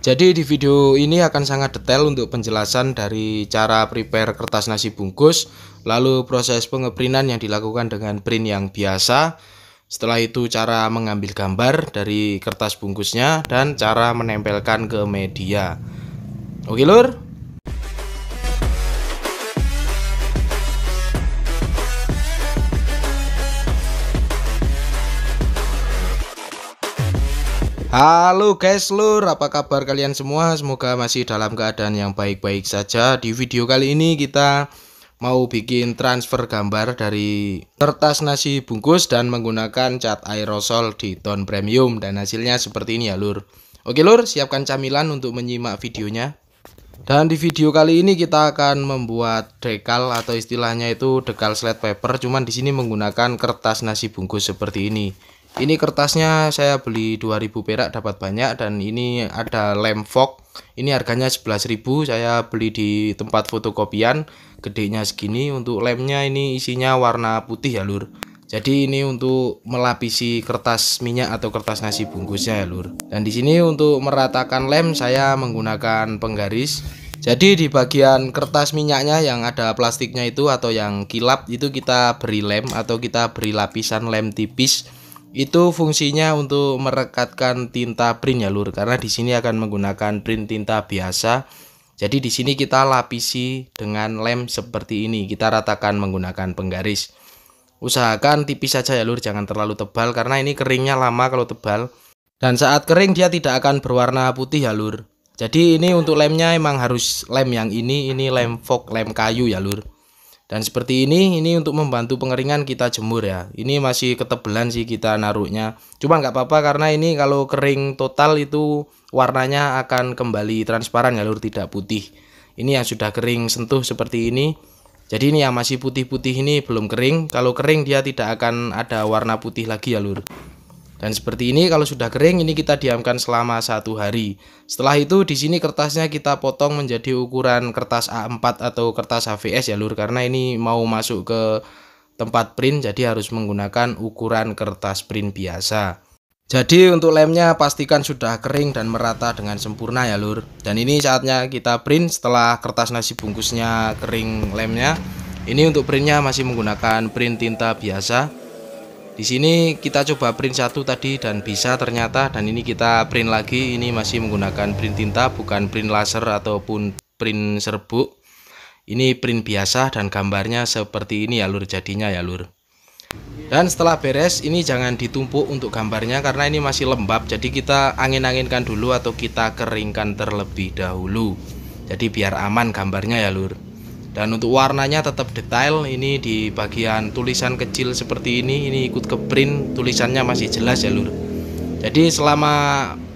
Jadi di video ini akan sangat detail untuk penjelasan dari cara prepare kertas nasi bungkus, lalu proses pengeprinan yang dilakukan dengan print yang biasa, setelah itu cara mengambil gambar dari kertas bungkusnya dan cara menempelkan ke media. Oke lur, Halo guys lur, apa kabar kalian semua? Semoga masih dalam keadaan yang baik-baik saja. Di video kali ini kita mau bikin transfer gambar dari kertas nasi bungkus dan menggunakan cat aerosol di ton premium dan hasilnya seperti ini ya lur. Oke lur, siapkan camilan untuk menyimak videonya. Dan di video kali ini kita akan membuat dekal atau istilahnya itu dekal slide paper cuman di sini menggunakan kertas nasi bungkus seperti ini. Ini kertasnya saya beli 2000 perak dapat banyak dan ini ada lem fog. Ini harganya 11.000 saya beli di tempat fotokopian. Gedenya segini untuk lemnya ini isinya warna putih ya lur. Jadi ini untuk melapisi kertas minyak atau kertas nasi bungkusnya ya lur. Dan di sini untuk meratakan lem saya menggunakan penggaris. Jadi di bagian kertas minyaknya yang ada plastiknya itu atau yang kilap itu kita beri lem atau kita beri lapisan lem tipis itu fungsinya untuk merekatkan tinta print ya lur karena di sini akan menggunakan print tinta biasa. Jadi di sini kita lapisi dengan lem seperti ini. Kita ratakan menggunakan penggaris. Usahakan tipis saja ya lur, jangan terlalu tebal karena ini keringnya lama kalau tebal. Dan saat kering dia tidak akan berwarna putih ya lur. Jadi ini untuk lemnya emang harus lem yang ini, ini lem fog, lem kayu ya lur. Dan seperti ini, ini untuk membantu pengeringan kita jemur ya. Ini masih ketebelan sih kita naruhnya. Cuma nggak apa-apa karena ini kalau kering total itu warnanya akan kembali transparan ya lur, tidak putih. Ini yang sudah kering sentuh seperti ini. Jadi ini yang masih putih-putih ini belum kering. Kalau kering dia tidak akan ada warna putih lagi ya lur. Dan seperti ini kalau sudah kering ini kita diamkan selama satu hari. Setelah itu di sini kertasnya kita potong menjadi ukuran kertas A4 atau kertas HVS ya lur karena ini mau masuk ke tempat print jadi harus menggunakan ukuran kertas print biasa. Jadi untuk lemnya pastikan sudah kering dan merata dengan sempurna ya lur. Dan ini saatnya kita print setelah kertas nasi bungkusnya kering lemnya. Ini untuk printnya masih menggunakan print tinta biasa di sini kita coba print satu tadi dan bisa ternyata dan ini kita print lagi ini masih menggunakan print tinta bukan print laser ataupun print serbuk ini print biasa dan gambarnya seperti ini ya lur jadinya ya lur dan setelah beres ini jangan ditumpuk untuk gambarnya karena ini masih lembab jadi kita angin-anginkan dulu atau kita keringkan terlebih dahulu jadi biar aman gambarnya ya lur dan untuk warnanya tetap detail ini di bagian tulisan kecil seperti ini ini ikut ke print tulisannya masih jelas ya lur jadi selama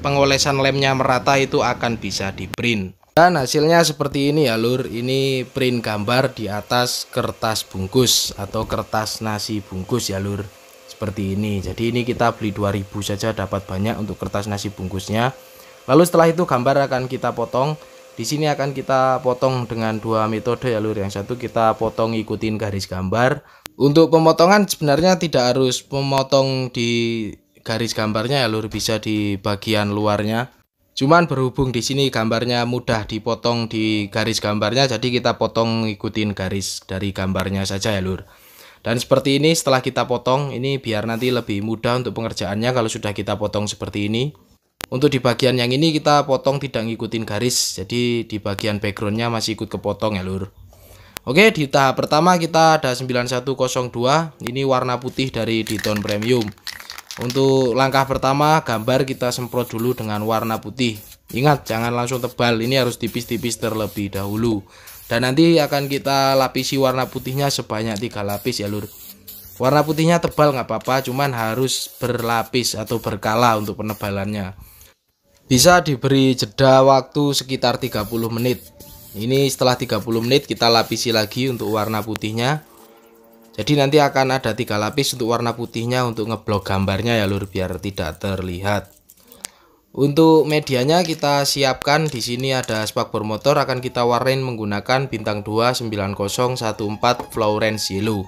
pengolesan lemnya merata itu akan bisa di print dan hasilnya seperti ini ya lur ini print gambar di atas kertas bungkus atau kertas nasi bungkus ya lur seperti ini jadi ini kita beli 2000 saja dapat banyak untuk kertas nasi bungkusnya lalu setelah itu gambar akan kita potong di sini akan kita potong dengan dua metode ya lur. Yang satu kita potong ikutin garis gambar. Untuk pemotongan sebenarnya tidak harus memotong di garis gambarnya ya lur, bisa di bagian luarnya. Cuman berhubung di sini gambarnya mudah dipotong di garis gambarnya jadi kita potong ikutin garis dari gambarnya saja ya lur. Dan seperti ini setelah kita potong ini biar nanti lebih mudah untuk pengerjaannya kalau sudah kita potong seperti ini. Untuk di bagian yang ini kita potong tidak ngikutin garis, jadi di bagian backgroundnya masih ikut kepotong ya lur. Oke, di tahap pertama kita ada 9102, ini warna putih dari Diton Premium. Untuk langkah pertama, gambar kita semprot dulu dengan warna putih. Ingat, jangan langsung tebal, ini harus tipis-tipis terlebih dahulu. Dan nanti akan kita lapisi warna putihnya sebanyak 3 lapis ya lur. Warna putihnya tebal nggak apa-apa, cuman harus berlapis atau berkala untuk penebalannya bisa diberi jeda waktu sekitar 30 menit ini setelah 30 menit kita lapisi lagi untuk warna putihnya jadi nanti akan ada tiga lapis untuk warna putihnya untuk ngeblok gambarnya ya lur biar tidak terlihat untuk medianya kita siapkan di sini ada spakbor motor akan kita warnain menggunakan bintang 2 9014 Florence yellow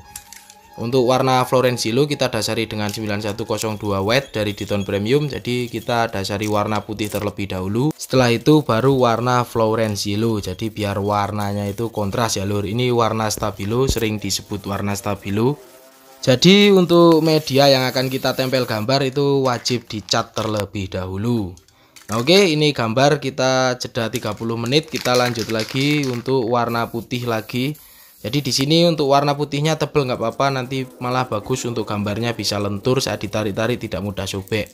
untuk warna Florensilo kita dasari dengan 9102 wet dari Diton Premium Jadi kita dasari warna putih terlebih dahulu Setelah itu baru warna Florensilo Jadi biar warnanya itu kontras ya lur Ini warna stabilo sering disebut warna stabilo Jadi untuk media yang akan kita tempel gambar itu wajib dicat terlebih dahulu Nah, oke ini gambar kita jeda 30 menit kita lanjut lagi untuk warna putih lagi jadi di sini untuk warna putihnya tebel nggak apa-apa, nanti malah bagus untuk gambarnya bisa lentur saat ditarik-tarik tidak mudah sobek.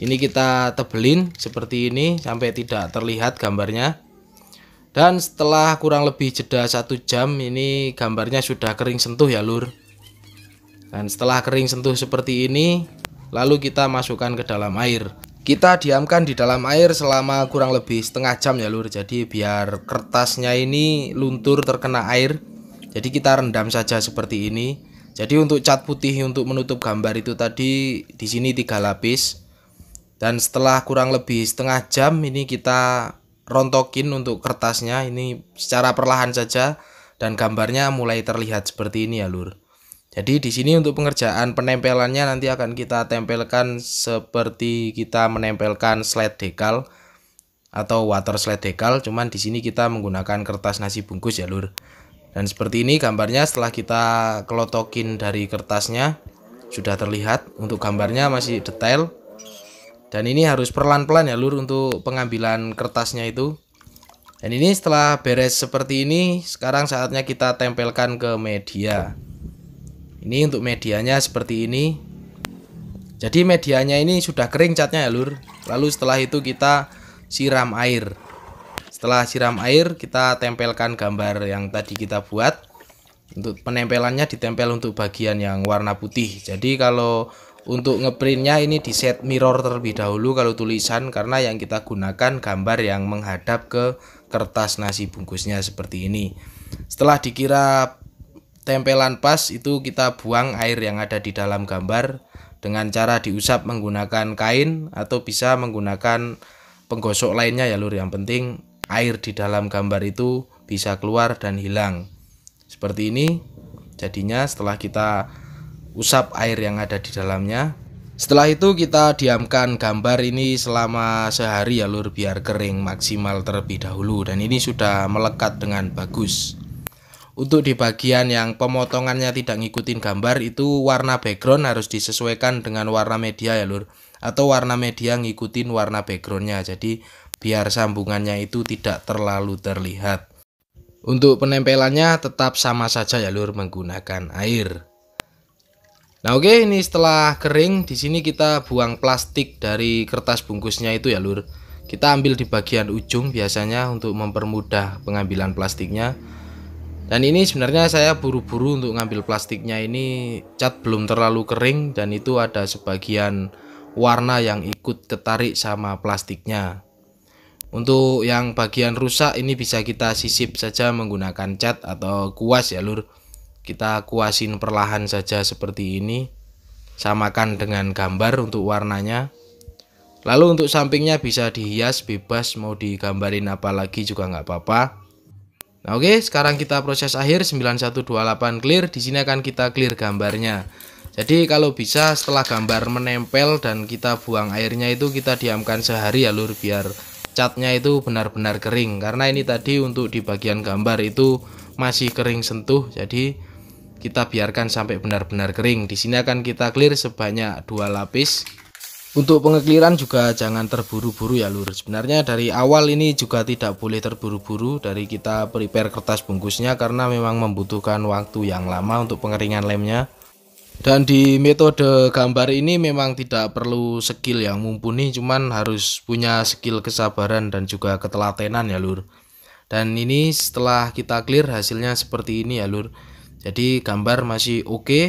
Ini kita tebelin seperti ini sampai tidak terlihat gambarnya. Dan setelah kurang lebih jeda satu jam ini gambarnya sudah kering sentuh ya lur. Dan setelah kering sentuh seperti ini lalu kita masukkan ke dalam air. Kita diamkan di dalam air selama kurang lebih setengah jam ya lur. Jadi biar kertasnya ini luntur terkena air jadi kita rendam saja seperti ini. Jadi untuk cat putih untuk menutup gambar itu tadi di sini tiga lapis. Dan setelah kurang lebih setengah jam ini kita rontokin untuk kertasnya ini secara perlahan saja dan gambarnya mulai terlihat seperti ini ya Lur. Jadi di sini untuk pengerjaan penempelannya nanti akan kita tempelkan seperti kita menempelkan slide decal atau water slide decal, cuman di sini kita menggunakan kertas nasi bungkus ya Lur. Dan seperti ini gambarnya setelah kita kelotokin dari kertasnya sudah terlihat untuk gambarnya masih detail. Dan ini harus perlahan-pelan ya lur untuk pengambilan kertasnya itu. Dan ini setelah beres seperti ini, sekarang saatnya kita tempelkan ke media. Ini untuk medianya seperti ini. Jadi medianya ini sudah kering catnya ya lur. Lalu setelah itu kita siram air. Setelah siram air, kita tempelkan gambar yang tadi kita buat. Untuk penempelannya ditempel untuk bagian yang warna putih. Jadi kalau untuk ngeprintnya ini di set mirror terlebih dahulu kalau tulisan karena yang kita gunakan gambar yang menghadap ke kertas nasi bungkusnya seperti ini. Setelah dikira tempelan pas itu kita buang air yang ada di dalam gambar dengan cara diusap menggunakan kain atau bisa menggunakan penggosok lainnya ya lur yang penting air di dalam gambar itu bisa keluar dan hilang. Seperti ini jadinya setelah kita usap air yang ada di dalamnya. Setelah itu kita diamkan gambar ini selama sehari ya lur biar kering maksimal terlebih dahulu dan ini sudah melekat dengan bagus. Untuk di bagian yang pemotongannya tidak ngikutin gambar itu warna background harus disesuaikan dengan warna media ya lur atau warna media ngikutin warna backgroundnya jadi biar sambungannya itu tidak terlalu terlihat. Untuk penempelannya tetap sama saja ya lur menggunakan air. Nah oke ini setelah kering di sini kita buang plastik dari kertas bungkusnya itu ya lur. Kita ambil di bagian ujung biasanya untuk mempermudah pengambilan plastiknya. Dan ini sebenarnya saya buru-buru untuk ngambil plastiknya ini cat belum terlalu kering dan itu ada sebagian warna yang ikut ketarik sama plastiknya. Untuk yang bagian rusak ini bisa kita sisip saja menggunakan cat atau kuas ya lur. Kita kuasin perlahan saja seperti ini. Samakan dengan gambar untuk warnanya. Lalu untuk sampingnya bisa dihias bebas mau digambarin apa lagi juga nggak apa-apa. Nah, oke, sekarang kita proses akhir 9128 clear. Di sini akan kita clear gambarnya. Jadi kalau bisa setelah gambar menempel dan kita buang airnya itu kita diamkan sehari ya lur biar catnya itu benar-benar kering karena ini tadi untuk di bagian gambar itu masih kering sentuh jadi kita biarkan sampai benar-benar kering di sini akan kita clear sebanyak dua lapis untuk pengekliran juga jangan terburu-buru ya lur sebenarnya dari awal ini juga tidak boleh terburu-buru dari kita prepare kertas bungkusnya karena memang membutuhkan waktu yang lama untuk pengeringan lemnya dan di metode gambar ini memang tidak perlu skill yang mumpuni, cuman harus punya skill kesabaran dan juga ketelatenan ya lur. Dan ini setelah kita clear hasilnya seperti ini ya lur. Jadi gambar masih oke, okay,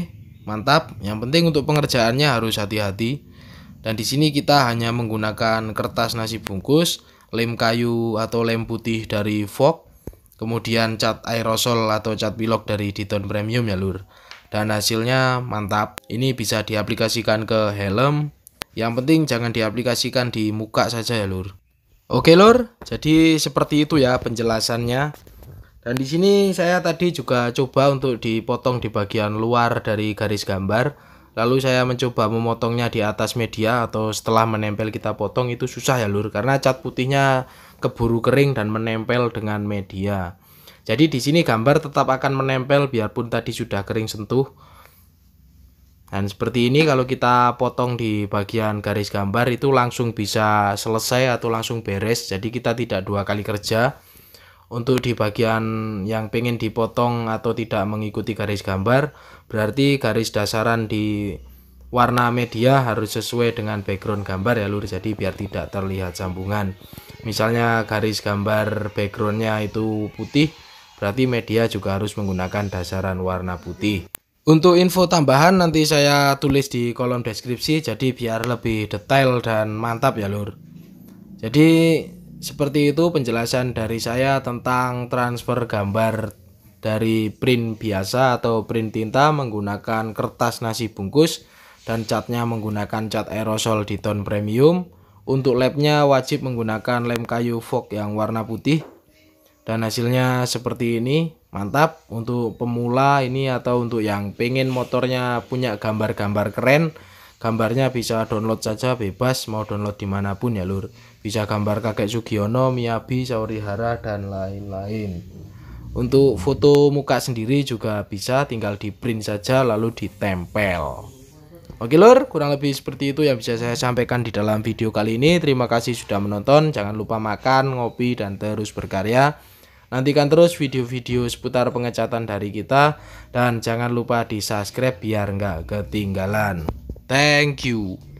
mantap. Yang penting untuk pengerjaannya harus hati-hati. Dan di sini kita hanya menggunakan kertas nasi bungkus, lem kayu atau lem putih dari Vogue, kemudian cat aerosol atau cat pilok dari Diton Premium ya lur dan hasilnya mantap. Ini bisa diaplikasikan ke helm. Yang penting jangan diaplikasikan di muka saja ya lur. Oke lur, jadi seperti itu ya penjelasannya. Dan di sini saya tadi juga coba untuk dipotong di bagian luar dari garis gambar. Lalu saya mencoba memotongnya di atas media atau setelah menempel kita potong itu susah ya lur karena cat putihnya keburu kering dan menempel dengan media. Jadi di sini gambar tetap akan menempel biarpun tadi sudah kering sentuh. Dan seperti ini kalau kita potong di bagian garis gambar itu langsung bisa selesai atau langsung beres. Jadi kita tidak dua kali kerja. Untuk di bagian yang pengen dipotong atau tidak mengikuti garis gambar, berarti garis dasaran di warna media harus sesuai dengan background gambar ya lur. Jadi biar tidak terlihat sambungan. Misalnya garis gambar backgroundnya itu putih, Berarti media juga harus menggunakan dasaran warna putih. Untuk info tambahan nanti saya tulis di kolom deskripsi jadi biar lebih detail dan mantap ya lur. Jadi seperti itu penjelasan dari saya tentang transfer gambar dari print biasa atau print tinta menggunakan kertas nasi bungkus dan catnya menggunakan cat aerosol di tone premium. Untuk labnya wajib menggunakan lem kayu fog yang warna putih dan hasilnya seperti ini mantap untuk pemula ini atau untuk yang pengen motornya punya gambar-gambar keren gambarnya bisa download saja bebas mau download dimanapun ya lur bisa gambar kakek Sugiono Miyabi Saurihara dan lain-lain untuk foto muka sendiri juga bisa tinggal di print saja lalu ditempel Oke lur, kurang lebih seperti itu yang bisa saya sampaikan di dalam video kali ini. Terima kasih sudah menonton. Jangan lupa makan, ngopi, dan terus berkarya. Nantikan terus video-video seputar pengecatan dari kita dan jangan lupa di subscribe biar nggak ketinggalan. Thank you.